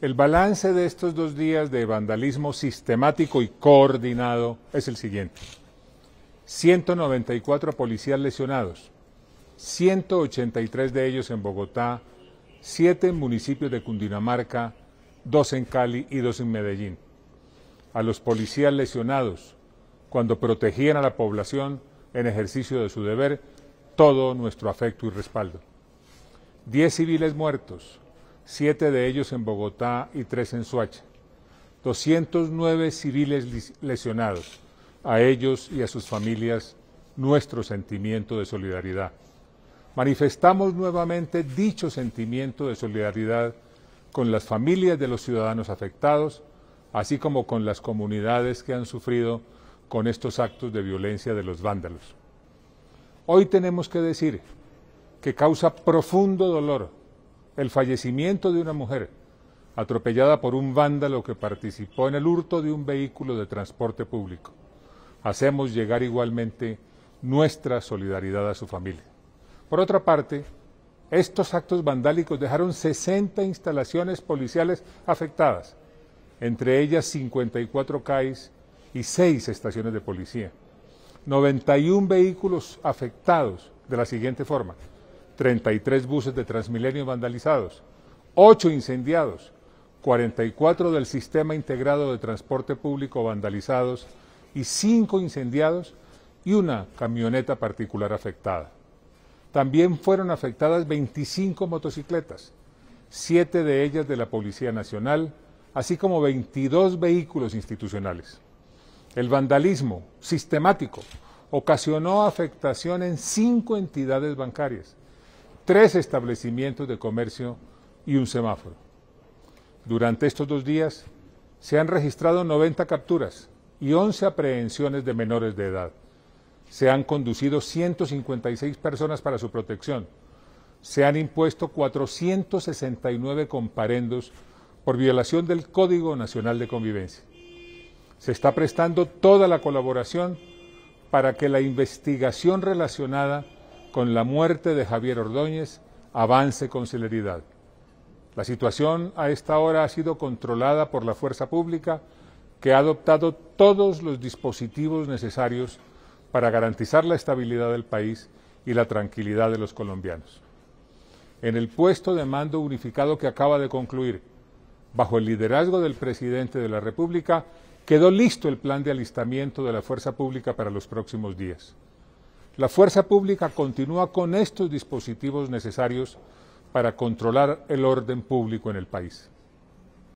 El balance de estos dos días de vandalismo sistemático y coordinado es el siguiente. 194 policías lesionados, 183 de ellos en Bogotá, 7 en municipios de Cundinamarca, 2 en Cali y 2 en Medellín. A los policías lesionados, cuando protegían a la población en ejercicio de su deber, todo nuestro afecto y respaldo. 10 civiles muertos, siete de ellos en Bogotá y tres en Doscientos 209 civiles lesionados, a ellos y a sus familias nuestro sentimiento de solidaridad. Manifestamos nuevamente dicho sentimiento de solidaridad con las familias de los ciudadanos afectados, así como con las comunidades que han sufrido con estos actos de violencia de los vándalos. Hoy tenemos que decir que causa profundo dolor el fallecimiento de una mujer atropellada por un vándalo que participó en el hurto de un vehículo de transporte público. Hacemos llegar igualmente nuestra solidaridad a su familia. Por otra parte, estos actos vandálicos dejaron 60 instalaciones policiales afectadas, entre ellas 54 CAIs y 6 estaciones de policía. 91 vehículos afectados de la siguiente forma. 33 buses de Transmilenio vandalizados, 8 incendiados, 44 del Sistema Integrado de Transporte Público vandalizados y 5 incendiados y una camioneta particular afectada. También fueron afectadas 25 motocicletas, 7 de ellas de la Policía Nacional, así como 22 vehículos institucionales. El vandalismo sistemático ocasionó afectación en 5 entidades bancarias, tres establecimientos de comercio y un semáforo. Durante estos dos días se han registrado 90 capturas y 11 aprehensiones de menores de edad. Se han conducido 156 personas para su protección. Se han impuesto 469 comparendos por violación del Código Nacional de Convivencia. Se está prestando toda la colaboración para que la investigación relacionada con la muerte de Javier Ordóñez avance con celeridad. La situación a esta hora ha sido controlada por la fuerza pública que ha adoptado todos los dispositivos necesarios para garantizar la estabilidad del país y la tranquilidad de los colombianos. En el puesto de mando unificado que acaba de concluir, bajo el liderazgo del presidente de la República, quedó listo el plan de alistamiento de la fuerza pública para los próximos días. La fuerza pública continúa con estos dispositivos necesarios para controlar el orden público en el país.